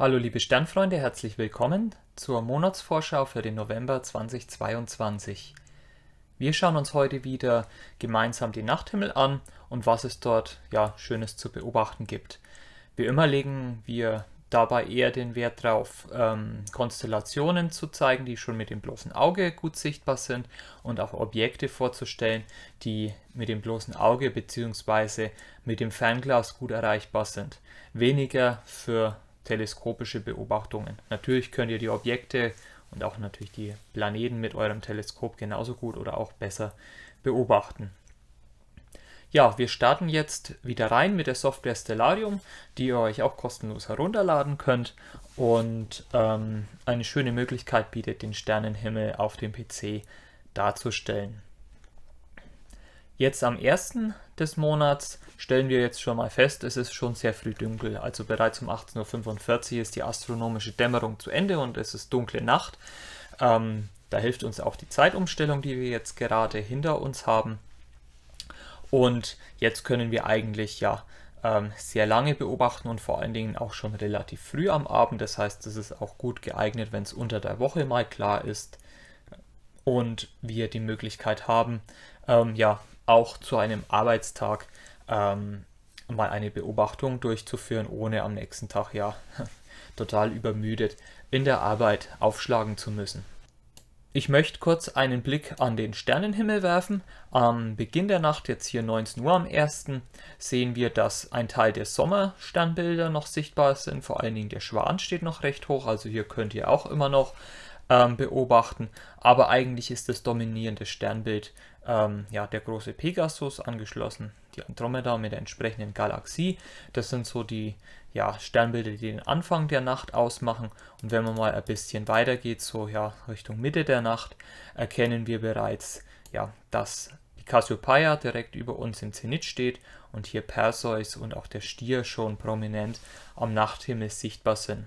Hallo liebe Sternfreunde, herzlich willkommen zur Monatsvorschau für den November 2022. Wir schauen uns heute wieder gemeinsam den Nachthimmel an und was es dort ja schönes zu beobachten gibt. Wie immer legen wir dabei eher den Wert darauf, ähm, Konstellationen zu zeigen, die schon mit dem bloßen Auge gut sichtbar sind und auch Objekte vorzustellen, die mit dem bloßen Auge bzw. mit dem Fernglas gut erreichbar sind. Weniger für teleskopische Beobachtungen. Natürlich könnt ihr die Objekte und auch natürlich die Planeten mit eurem Teleskop genauso gut oder auch besser beobachten. Ja, wir starten jetzt wieder rein mit der Software Stellarium, die ihr euch auch kostenlos herunterladen könnt und ähm, eine schöne Möglichkeit bietet, den Sternenhimmel auf dem PC darzustellen. Jetzt am 1. des Monats stellen wir jetzt schon mal fest, es ist schon sehr früh dunkel. Also bereits um 18.45 Uhr ist die astronomische Dämmerung zu Ende und es ist dunkle Nacht. Ähm, da hilft uns auch die Zeitumstellung, die wir jetzt gerade hinter uns haben. Und jetzt können wir eigentlich ja ähm, sehr lange beobachten und vor allen Dingen auch schon relativ früh am Abend. Das heißt, es ist auch gut geeignet, wenn es unter der Woche mal klar ist und wir die Möglichkeit haben, ähm, ja, auch zu einem Arbeitstag ähm, mal eine Beobachtung durchzuführen, ohne am nächsten Tag ja total übermüdet in der Arbeit aufschlagen zu müssen. Ich möchte kurz einen Blick an den Sternenhimmel werfen. Am Beginn der Nacht, jetzt hier 19 Uhr am 1., sehen wir, dass ein Teil der Sommersternbilder noch sichtbar sind. Vor allen Dingen der Schwan steht noch recht hoch, also hier könnt ihr auch immer noch ähm, beobachten. Aber eigentlich ist das dominierende Sternbild ähm, ja, der große Pegasus angeschlossen, die Andromeda mit der entsprechenden Galaxie. Das sind so die ja, Sternbilder, die den Anfang der Nacht ausmachen. Und wenn man mal ein bisschen weiter geht, so ja, Richtung Mitte der Nacht, erkennen wir bereits, ja, dass die Cassiopeia direkt über uns im Zenit steht und hier Perseus und auch der Stier schon prominent am Nachthimmel sichtbar sind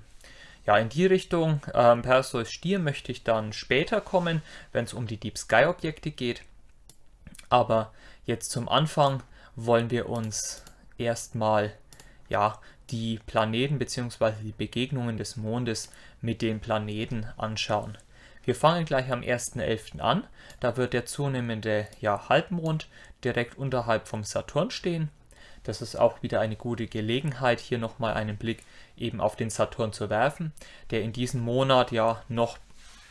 ja, in die Richtung ähm, Perseus Stier möchte ich dann später kommen, wenn es um die Deep Sky Objekte geht aber jetzt zum Anfang wollen wir uns erstmal ja, die Planeten bzw. die Begegnungen des Mondes mit den Planeten anschauen. Wir fangen gleich am 1.11. an, da wird der zunehmende ja, Halbmond direkt unterhalb vom Saturn stehen. Das ist auch wieder eine gute Gelegenheit, hier nochmal einen Blick eben auf den Saturn zu werfen, der in diesem Monat ja noch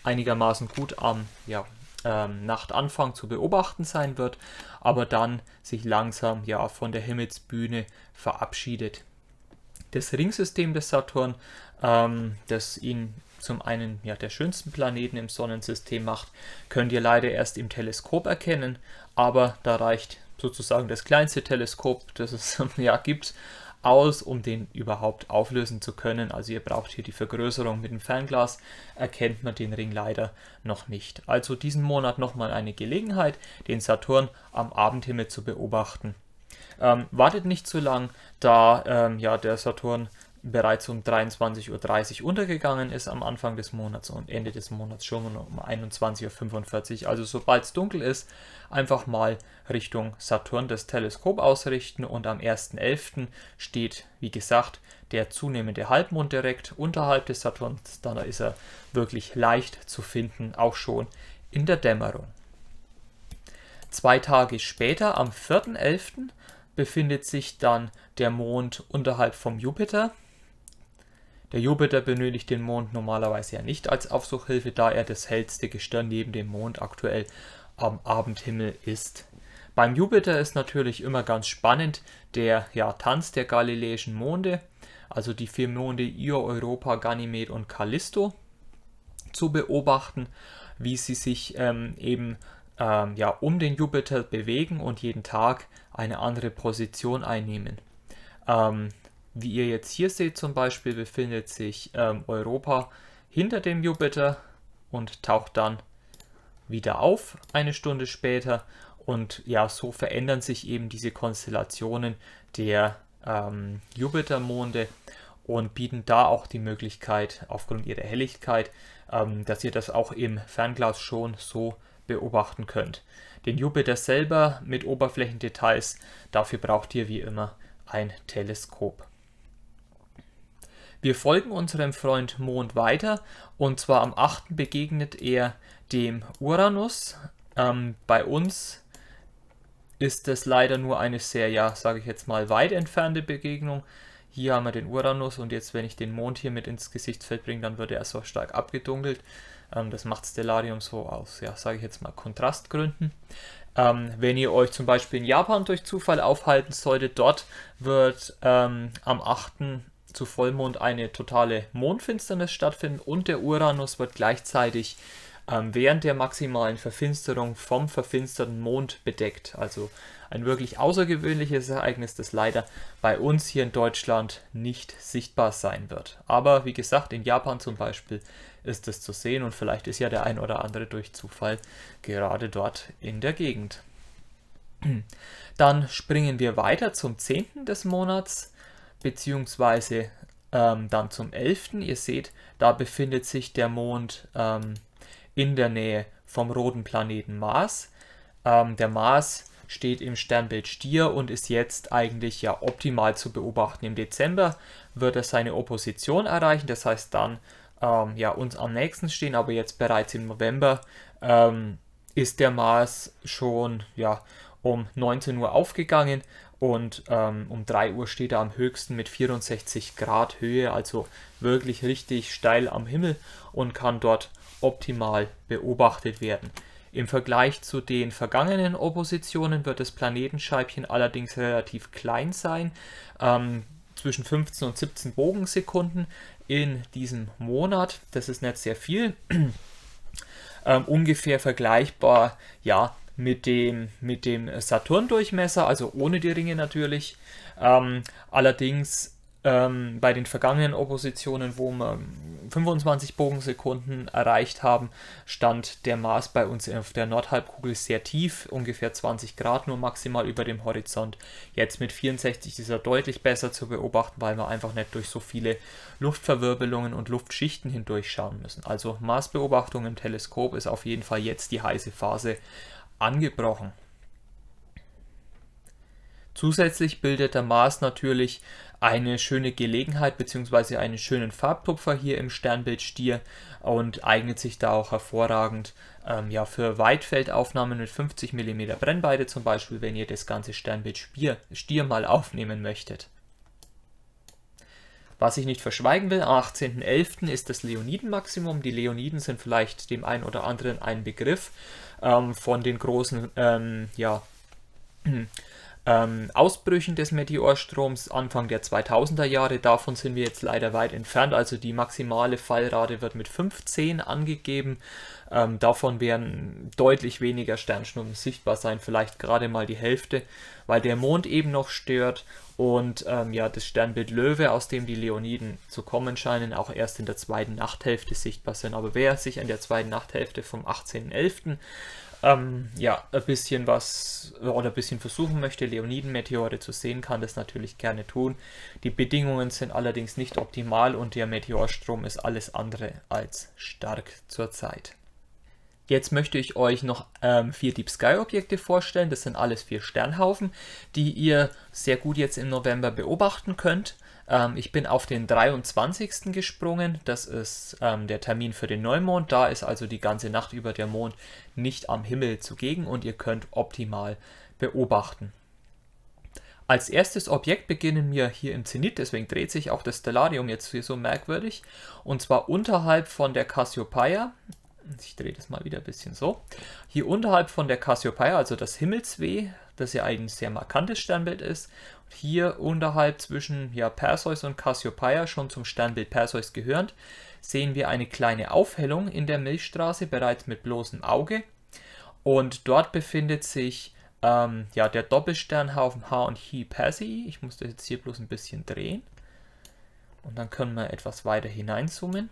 einigermaßen gut am ja, ähm, Nachtanfang zu beobachten sein wird, aber dann sich langsam ja von der Himmelsbühne verabschiedet. Das Ringsystem des Saturn, ähm, das ihn zum einen ja der schönsten Planeten im Sonnensystem macht, könnt ihr leider erst im Teleskop erkennen, aber da reicht sozusagen das kleinste Teleskop, das es ja gibt, aus, um den überhaupt auflösen zu können. Also ihr braucht hier die Vergrößerung mit dem Fernglas, erkennt man den Ring leider noch nicht. Also diesen Monat nochmal eine Gelegenheit, den Saturn am Abendhimmel zu beobachten. Ähm, wartet nicht zu lang, da ähm, ja der Saturn bereits um 23.30 Uhr untergegangen ist am Anfang des Monats und Ende des Monats schon um 21.45 Uhr. Also sobald es dunkel ist, einfach mal Richtung Saturn das Teleskop ausrichten und am 1.11. steht, wie gesagt, der zunehmende Halbmond direkt unterhalb des Saturns. Dann ist er wirklich leicht zu finden, auch schon in der Dämmerung. Zwei Tage später, am 4.11., befindet sich dann der Mond unterhalb vom Jupiter der Jupiter benötigt den Mond normalerweise ja nicht als Aufsuchhilfe, da er das hellste Gestirn neben dem Mond aktuell am Abendhimmel ist. Beim Jupiter ist natürlich immer ganz spannend der ja, Tanz der galileischen Monde, also die vier Monde Io, Europa, Ganymed und Callisto, zu beobachten, wie sie sich ähm, eben ähm, ja, um den Jupiter bewegen und jeden Tag eine andere Position einnehmen. Ähm, wie ihr jetzt hier seht zum Beispiel, befindet sich ähm, Europa hinter dem Jupiter und taucht dann wieder auf eine Stunde später. Und ja, so verändern sich eben diese Konstellationen der ähm, Jupitermonde und bieten da auch die Möglichkeit, aufgrund ihrer Helligkeit, ähm, dass ihr das auch im Fernglas schon so beobachten könnt. Den Jupiter selber mit Oberflächendetails, dafür braucht ihr wie immer ein Teleskop. Wir folgen unserem Freund Mond weiter und zwar am 8. begegnet er dem Uranus. Ähm, bei uns ist es leider nur eine sehr, ja, sage ich jetzt mal, weit entfernte Begegnung. Hier haben wir den Uranus und jetzt, wenn ich den Mond hier mit ins Gesichtsfeld bringe, dann wird er so stark abgedunkelt. Ähm, das macht Stellarium so aus, ja, sage ich jetzt mal, Kontrastgründen. Ähm, wenn ihr euch zum Beispiel in Japan durch Zufall aufhalten solltet, dort wird ähm, am 8 zu Vollmond eine totale Mondfinsternis stattfinden und der Uranus wird gleichzeitig ähm, während der maximalen Verfinsterung vom verfinsterten Mond bedeckt. Also ein wirklich außergewöhnliches Ereignis, das leider bei uns hier in Deutschland nicht sichtbar sein wird. Aber wie gesagt, in Japan zum Beispiel ist es zu sehen und vielleicht ist ja der ein oder andere durch Zufall gerade dort in der Gegend. Dann springen wir weiter zum 10. des Monats beziehungsweise ähm, dann zum 11. Ihr seht, da befindet sich der Mond ähm, in der Nähe vom roten Planeten Mars. Ähm, der Mars steht im Sternbild Stier und ist jetzt eigentlich ja optimal zu beobachten. Im Dezember wird er seine Opposition erreichen, das heißt dann ähm, ja uns am nächsten stehen, aber jetzt bereits im November ähm, ist der Mars schon ja um 19 Uhr aufgegangen und ähm, um 3 Uhr steht er am höchsten mit 64 Grad Höhe, also wirklich richtig steil am Himmel und kann dort optimal beobachtet werden. Im Vergleich zu den vergangenen Oppositionen wird das Planetenscheibchen allerdings relativ klein sein, ähm, zwischen 15 und 17 Bogensekunden in diesem Monat. Das ist nicht sehr viel. ähm, ungefähr vergleichbar, ja, mit dem, mit dem Saturn-Durchmesser, also ohne die Ringe natürlich. Ähm, allerdings ähm, bei den vergangenen Oppositionen, wo wir 25 Bogensekunden erreicht haben, stand der Mars bei uns auf der Nordhalbkugel sehr tief, ungefähr 20 Grad nur maximal über dem Horizont. Jetzt mit 64 ist er deutlich besser zu beobachten, weil wir einfach nicht durch so viele Luftverwirbelungen und Luftschichten hindurchschauen müssen. Also Marsbeobachtung im Teleskop ist auf jeden Fall jetzt die heiße Phase angebrochen. Zusätzlich bildet der Mars natürlich eine schöne Gelegenheit bzw. einen schönen Farbtupfer hier im Sternbild Stier und eignet sich da auch hervorragend ähm, ja, für Weitfeldaufnahmen mit 50 mm Brennweite zum Beispiel, wenn ihr das ganze Sternbild Stier, Stier mal aufnehmen möchtet. Was ich nicht verschweigen will, am 18.11. ist das Leoniden-Maximum. Die Leoniden sind vielleicht dem einen oder anderen ein Begriff ähm, von den großen, ähm, ja, ähm, Ausbrüchen des Meteorstroms Anfang der 2000er Jahre. Davon sind wir jetzt leider weit entfernt. Also die maximale Fallrate wird mit 15 angegeben. Ähm, davon werden deutlich weniger Sternschnuppen sichtbar sein, vielleicht gerade mal die Hälfte, weil der Mond eben noch stört und ähm, ja, das Sternbild Löwe, aus dem die Leoniden zu kommen scheinen, auch erst in der zweiten Nachthälfte sichtbar sind. Aber wer sich in der zweiten Nachthälfte vom 18.11 ähm, ja, ein bisschen was oder ein bisschen versuchen möchte, Leoniden-Meteore zu sehen, kann das natürlich gerne tun. Die Bedingungen sind allerdings nicht optimal und der Meteorstrom ist alles andere als stark zurzeit. Jetzt möchte ich euch noch ähm, vier Deep Sky Objekte vorstellen. Das sind alles vier Sternhaufen, die ihr sehr gut jetzt im November beobachten könnt. Ähm, ich bin auf den 23. gesprungen. Das ist ähm, der Termin für den Neumond. Da ist also die ganze Nacht über der Mond nicht am Himmel zugegen und ihr könnt optimal beobachten. Als erstes Objekt beginnen wir hier im Zenit, deswegen dreht sich auch das Stellarium jetzt hier so merkwürdig, und zwar unterhalb von der Cassiopeia ich drehe das mal wieder ein bisschen so. Hier unterhalb von der Cassiopeia, also das Himmelsweh, das ja ein sehr markantes Sternbild ist. Und hier unterhalb zwischen ja, Perseus und Cassiopeia, schon zum Sternbild Perseus gehörend, sehen wir eine kleine Aufhellung in der Milchstraße, bereits mit bloßem Auge. Und dort befindet sich ähm, ja, der Doppelsternhaufen H und He Persei. Ich muss das jetzt hier bloß ein bisschen drehen. Und dann können wir etwas weiter hineinzoomen.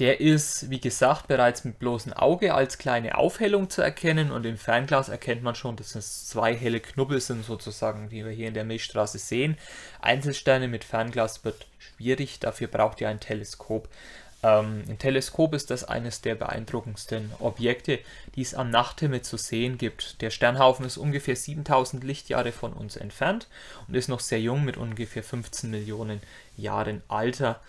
Der ist, wie gesagt, bereits mit bloßem Auge als kleine Aufhellung zu erkennen und im Fernglas erkennt man schon, dass es zwei helle Knubbel sind sozusagen, die wir hier in der Milchstraße sehen. Einzelsterne mit Fernglas wird schwierig, dafür braucht ihr ein Teleskop. Ähm, ein Teleskop ist das eines der beeindruckendsten Objekte, die es am Nachthimmel zu sehen gibt. Der Sternhaufen ist ungefähr 7000 Lichtjahre von uns entfernt und ist noch sehr jung mit ungefähr 15 Millionen Jahren Alter.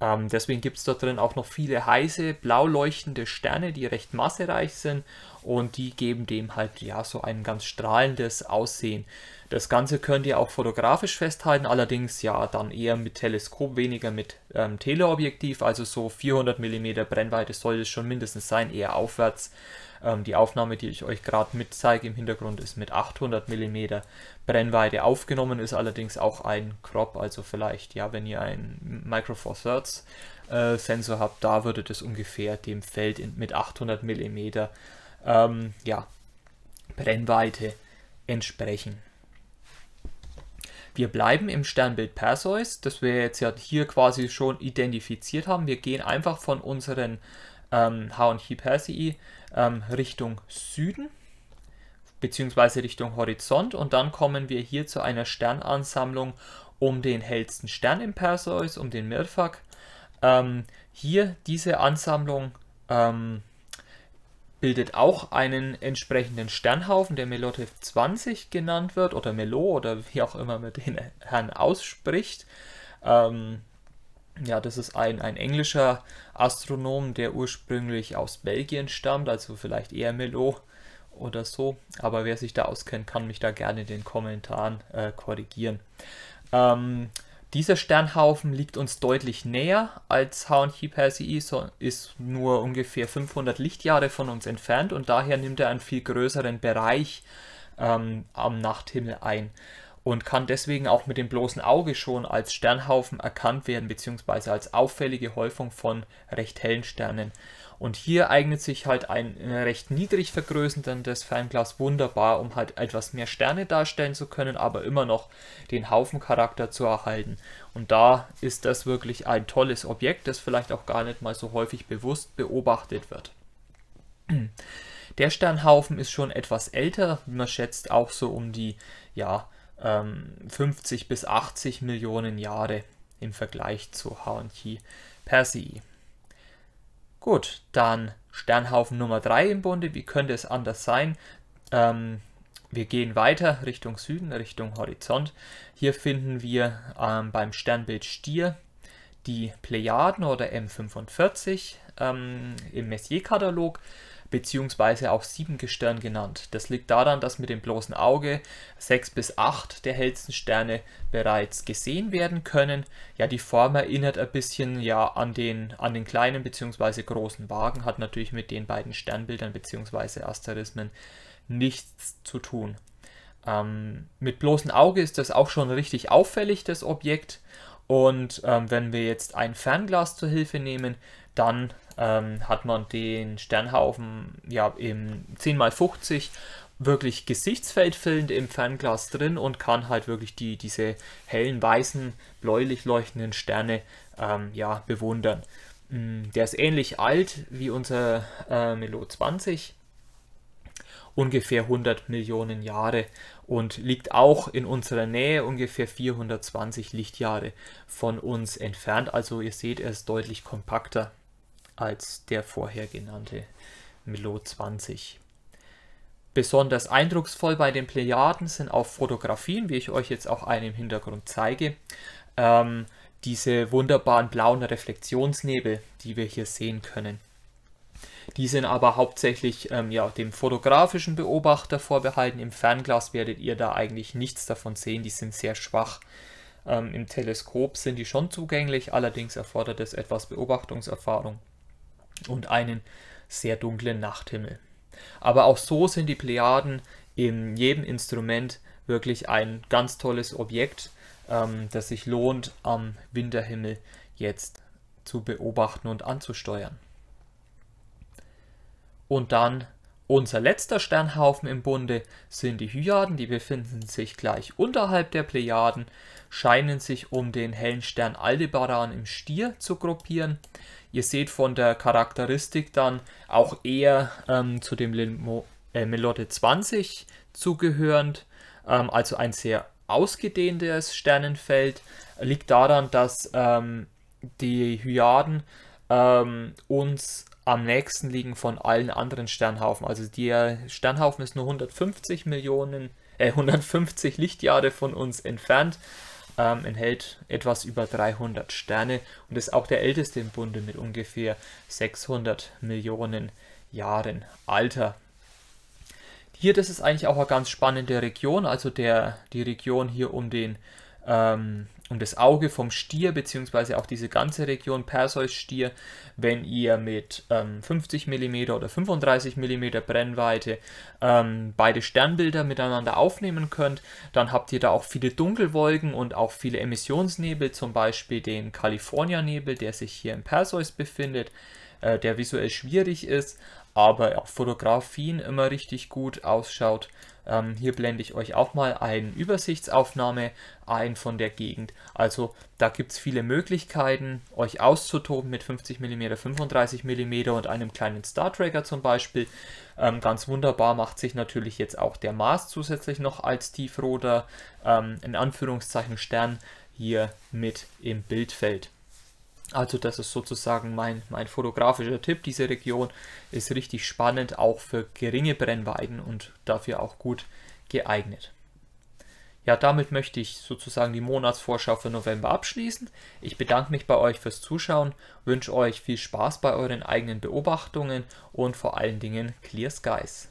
Ähm, deswegen gibt es dort drin auch noch viele heiße, blau leuchtende Sterne, die recht massereich sind und die geben dem halt ja so ein ganz strahlendes Aussehen. Das Ganze könnt ihr auch fotografisch festhalten, allerdings ja dann eher mit Teleskop, weniger mit ähm, Teleobjektiv, also so 400 mm Brennweite soll es schon mindestens sein, eher aufwärts. Ähm, die Aufnahme, die ich euch gerade mitzeige im Hintergrund, ist mit 800 mm Brennweite aufgenommen, ist allerdings auch ein Crop, also vielleicht, ja, wenn ihr einen Micro Four Thirds äh, Sensor habt, da würde das ungefähr dem Feld in, mit 800 mm ähm, ja, Brennweite entsprechen. Wir bleiben im Sternbild Perseus, das wir jetzt ja hier quasi schon identifiziert haben. Wir gehen einfach von unseren ähm, H und Hi Persei ähm, Richtung Süden beziehungsweise Richtung Horizont und dann kommen wir hier zu einer Sternansammlung um den hellsten Stern im Perseus, um den Mirfak. Ähm, hier diese Ansammlung ähm, bildet auch einen entsprechenden Sternhaufen, der Melotev 20 genannt wird, oder Melo, oder wie auch immer man den Herrn ausspricht. Ähm, ja, das ist ein, ein englischer Astronom, der ursprünglich aus Belgien stammt, also vielleicht eher Melo oder so. Aber wer sich da auskennt, kann mich da gerne in den Kommentaren äh, korrigieren. Ähm, dieser Sternhaufen liegt uns deutlich näher als H&H Persei, so ist nur ungefähr 500 Lichtjahre von uns entfernt und daher nimmt er einen viel größeren Bereich ähm, am Nachthimmel ein und kann deswegen auch mit dem bloßen Auge schon als Sternhaufen erkannt werden bzw. als auffällige Häufung von recht hellen Sternen. Und hier eignet sich halt ein äh, recht niedrig vergrößerndes Fernglas wunderbar, um halt etwas mehr Sterne darstellen zu können, aber immer noch den Haufencharakter zu erhalten. Und da ist das wirklich ein tolles Objekt, das vielleicht auch gar nicht mal so häufig bewusst beobachtet wird. Der Sternhaufen ist schon etwas älter, man schätzt auch so um die, ja, ähm, 50 bis 80 Millionen Jahre im Vergleich zu Haunchi Persei. Gut, dann Sternhaufen Nummer 3 im Bunde, wie könnte es anders sein? Ähm, wir gehen weiter Richtung Süden, Richtung Horizont. Hier finden wir ähm, beim Sternbild Stier die Plejaden oder M45 ähm, im Messier-Katalog beziehungsweise auch sieben Gestirn genannt. Das liegt daran, dass mit dem bloßen Auge sechs bis acht der hellsten Sterne bereits gesehen werden können. Ja, die Form erinnert ein bisschen ja an den, an den kleinen beziehungsweise großen Wagen, hat natürlich mit den beiden Sternbildern beziehungsweise Asterismen nichts zu tun. Ähm, mit bloßem Auge ist das auch schon richtig auffällig, das Objekt. Und ähm, wenn wir jetzt ein Fernglas zur Hilfe nehmen, dann ähm, hat man den Sternhaufen ja im 10x50 wirklich gesichtsfeldfüllend im Fernglas drin und kann halt wirklich die, diese hellen, weißen, bläulich leuchtenden Sterne ähm, ja, bewundern. Mm, der ist ähnlich alt wie unser äh, Melo 20, ungefähr 100 Millionen Jahre und liegt auch in unserer Nähe ungefähr 420 Lichtjahre von uns entfernt. Also ihr seht, er ist deutlich kompakter als der vorher genannte Melo 20. Besonders eindrucksvoll bei den Plejaden sind auch Fotografien, wie ich euch jetzt auch eine im Hintergrund zeige, ähm, diese wunderbaren blauen Reflexionsnebel, die wir hier sehen können. Die sind aber hauptsächlich ähm, ja, dem fotografischen Beobachter vorbehalten. Im Fernglas werdet ihr da eigentlich nichts davon sehen, die sind sehr schwach. Ähm, Im Teleskop sind die schon zugänglich, allerdings erfordert es etwas Beobachtungserfahrung und einen sehr dunklen Nachthimmel. Aber auch so sind die Plejaden in jedem Instrument wirklich ein ganz tolles Objekt, ähm, das sich lohnt, am Winterhimmel jetzt zu beobachten und anzusteuern. Und dann unser letzter Sternhaufen im Bunde sind die Hyaden, die befinden sich gleich unterhalb der Plejaden, scheinen sich um den hellen Stern Aldebaran im Stier zu gruppieren Ihr seht von der Charakteristik dann auch eher ähm, zu dem Limo äh, Melotte 20 zugehörend, ähm, also ein sehr ausgedehntes Sternenfeld. Liegt daran, dass ähm, die Hyaden ähm, uns am nächsten liegen von allen anderen Sternhaufen. Also der Sternhaufen ist nur 150 Millionen, äh, 150 Lichtjahre von uns entfernt ähm, enthält etwas über 300 Sterne und ist auch der älteste im Bunde mit ungefähr 600 Millionen Jahren Alter. Hier, das ist eigentlich auch eine ganz spannende Region, also der, die Region hier um den ähm, und das Auge vom Stier, beziehungsweise auch diese ganze Region Perseus Stier, wenn ihr mit ähm, 50 mm oder 35 mm Brennweite ähm, beide Sternbilder miteinander aufnehmen könnt, dann habt ihr da auch viele Dunkelwolken und auch viele Emissionsnebel, zum Beispiel den Kalifornianebel, der sich hier in Perseus befindet, äh, der visuell schwierig ist, aber auch Fotografien immer richtig gut ausschaut. Ähm, hier blende ich euch auch mal eine Übersichtsaufnahme ein von der Gegend. Also da gibt es viele Möglichkeiten, euch auszutoben mit 50 mm, 35 mm und einem kleinen Star Tracker zum Beispiel. Ähm, ganz wunderbar macht sich natürlich jetzt auch der Mars zusätzlich noch als Tiefroder, ähm, in Anführungszeichen Stern, hier mit im Bildfeld. Also das ist sozusagen mein, mein fotografischer Tipp. Diese Region ist richtig spannend, auch für geringe Brennweiden und dafür auch gut geeignet. Ja, damit möchte ich sozusagen die Monatsvorschau für November abschließen. Ich bedanke mich bei euch fürs Zuschauen, wünsche euch viel Spaß bei euren eigenen Beobachtungen und vor allen Dingen Clear Skies.